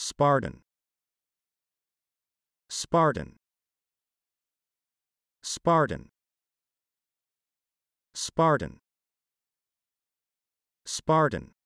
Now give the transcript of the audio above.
Spartan Spartan Spartan Spartan Spartan